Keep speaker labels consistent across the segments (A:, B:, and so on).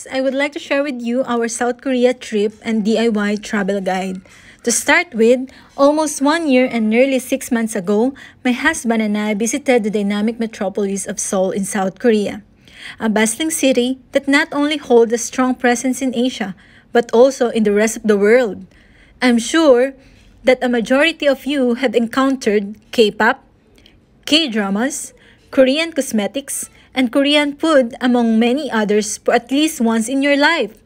A: Next, I would like to share with you our South Korea trip and DIY travel guide. To start with, almost one year and nearly six months ago, my husband and I visited the dynamic metropolis of Seoul in South Korea, a bustling city that not only holds a strong presence in Asia, but also in the rest of the world. I'm sure that a majority of you have encountered K-pop, K-dramas, Korean cosmetics, and Korean food, among many others, for at least once in your life.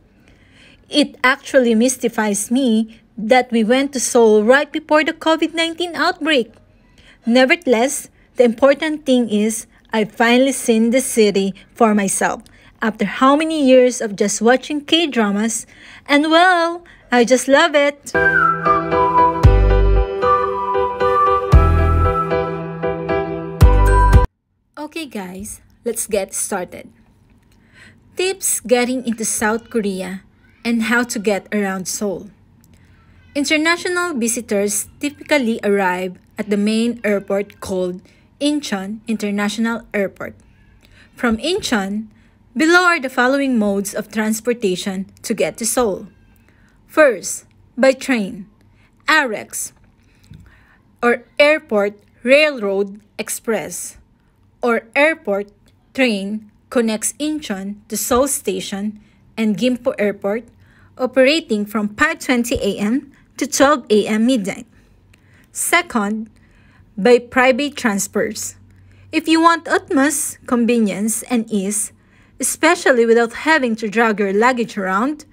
A: It actually mystifies me that we went to Seoul right before the COVID 19 outbreak. Nevertheless, the important thing is i finally seen the city for myself after how many years of just watching K dramas, and well, I just love it. Okay, guys, Let's get started. Tips getting into South Korea and how to get around Seoul. International visitors typically arrive at the main airport called Incheon International Airport. From Incheon, below are the following modes of transportation to get to Seoul. First, by train, AREX, or Airport Railroad Express, or Airport train connects Incheon to Seoul Station and Gimpo Airport, operating from 5.20 a.m. to 12 a.m. midnight. Second, by private transfers. If you want utmost convenience and ease, especially without having to drag your luggage around,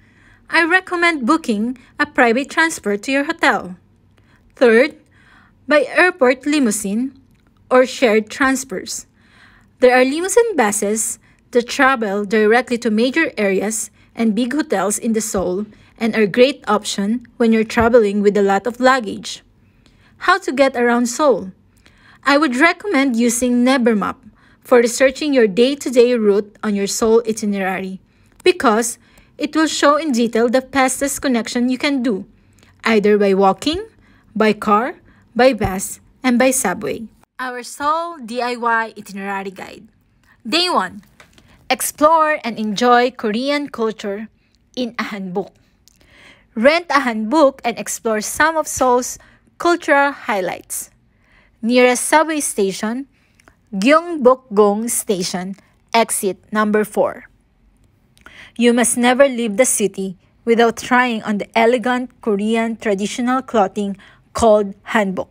A: I recommend booking a private transfer to your hotel. Third, by airport limousine or shared transfers. There are limousine buses that travel directly to major areas and big hotels in the Seoul and are a great option when you're traveling with a lot of luggage. How to get around Seoul? I would recommend using Nebermap for researching your day-to-day -day route on your Seoul itinerary because it will show in detail the fastest connection you can do, either by walking, by car, by bus, and by subway. Our Soul DIY Itinerary Guide. Day 1 Explore and enjoy Korean culture in a handbook. Rent a handbook and explore some of Seoul's cultural highlights. Nearest subway station, Gyeongbokgung Station, exit number 4. You must never leave the city without trying on the elegant Korean traditional clothing called hanbok.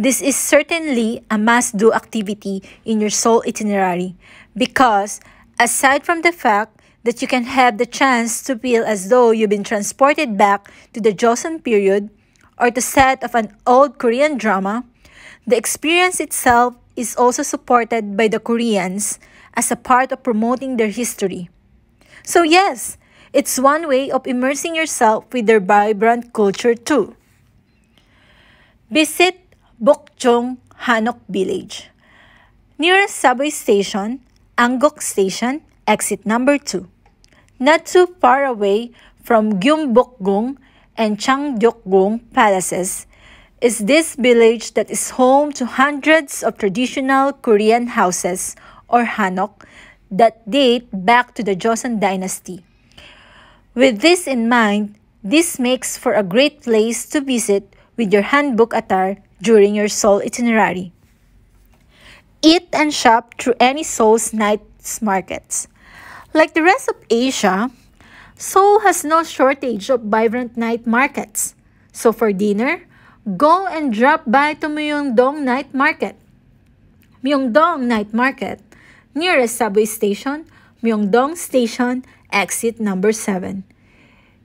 A: This is certainly a must-do activity in your soul itinerary because aside from the fact that you can have the chance to feel as though you've been transported back to the Joseon period or the set of an old Korean drama, the experience itself is also supported by the Koreans as a part of promoting their history. So yes, it's one way of immersing yourself with their vibrant culture too. Visit Bokchong Hanok Village. Nearest subway station, Angok Station, exit number 2. Not too far away from Gyeongbokgung and Changdeokgung palaces is this village that is home to hundreds of traditional Korean houses or hanok that date back to the Joseon dynasty. With this in mind, this makes for a great place to visit with your handbook attire during your soul itinerary. Eat and shop through any soul's night's markets. Like the rest of Asia, Seoul has no shortage of vibrant night markets. So for dinner, go and drop by to Myeongdong Night Market. Myeongdong Night Market, nearest subway station, Myeongdong Station, exit number 7.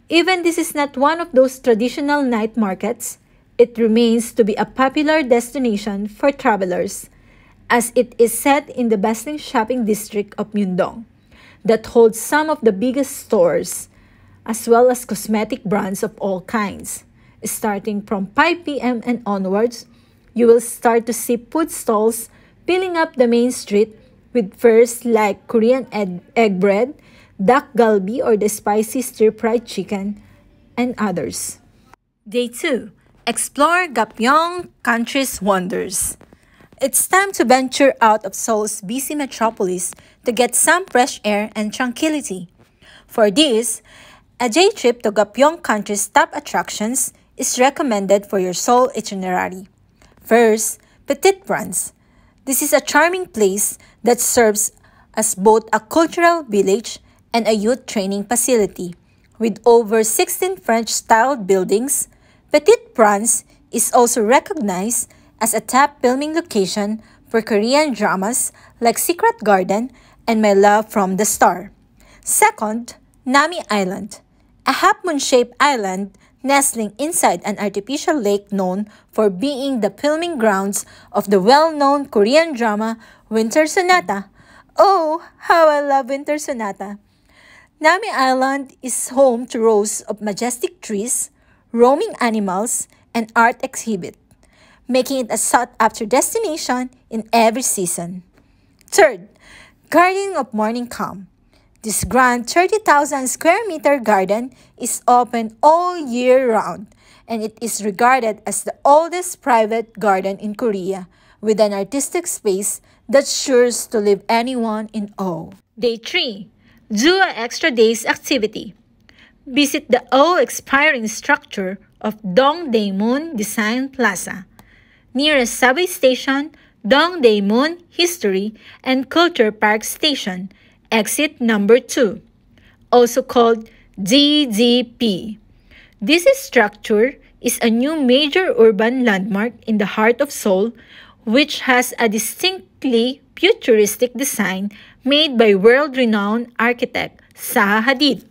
A: Even this is not one of those traditional night markets, it remains to be a popular destination for travelers as it is set in the bustling shopping district of Myeongdong that holds some of the biggest stores as well as cosmetic brands of all kinds. Starting from 5 p.m. and onwards, you will start to see food stalls filling up the main street with first like Korean egg bread, duck galbi or the spicy stir-fried chicken, and others. Day 2 explore Gapyeong country's wonders. It's time to venture out of Seoul's busy metropolis to get some fresh air and tranquility. For this, a day trip to Gapyeong country's top attractions is recommended for your Seoul itinerary. First, Petit France. This is a charming place that serves as both a cultural village and a youth training facility, with over 16 French-style buildings, Petit Prince is also recognized as a top filming location for Korean dramas like Secret Garden and My Love from the Star. Second, Nami Island, a half-moon-shaped island nestling inside an artificial lake known for being the filming grounds of the well-known Korean drama Winter Sonata. Oh, how I love Winter Sonata! Nami Island is home to rows of majestic trees, roaming animals, and art exhibit, making it a sought-after destination in every season. Third, Garden of Morning Calm. This grand 30,000 square meter garden is open all year round and it is regarded as the oldest private garden in Korea with an artistic space that sure to leave anyone in awe. Day 3. Do an Extra Days Activity visit the old-expiring structure of Dongdaemun Design Plaza, near a subway station, Dongdaemun History and Culture Park Station, exit number 2, also called DDP. This structure is a new major urban landmark in the heart of Seoul, which has a distinctly futuristic design made by world-renowned architect Zaha Hadid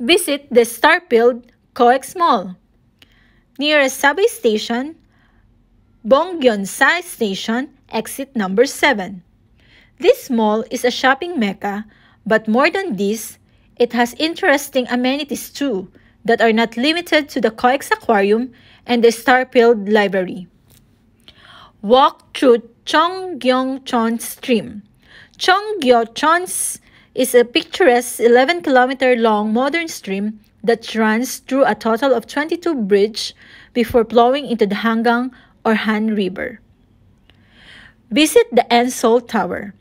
A: visit the Starfield COEX Mall. Nearest subway station, Bongyonsai Station, exit number 7. This mall is a shopping mecca, but more than this, it has interesting amenities too that are not limited to the COEX Aquarium and the Starfield Library. Walk through Chonggyeongchon Stream. Chonggyeongchon's is a picturesque 11 kilometer long modern stream that runs through a total of 22 bridges before flowing into the Hangang or Han River. Visit the Ansol Tower.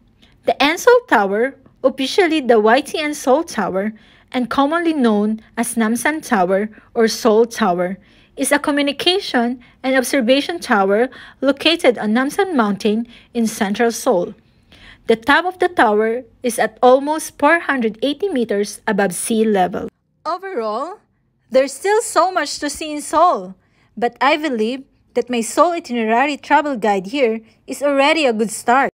A: The Ansol Tower, officially the White Ansol Tower and commonly known as Namsan Tower or Seoul Tower, is a communication and observation tower located on Namsan Mountain in central Seoul. The top of the tower is at almost 480 meters above sea level. Overall, there's still so much to see in Seoul, but I believe that my Seoul itinerary travel guide here is already a good start.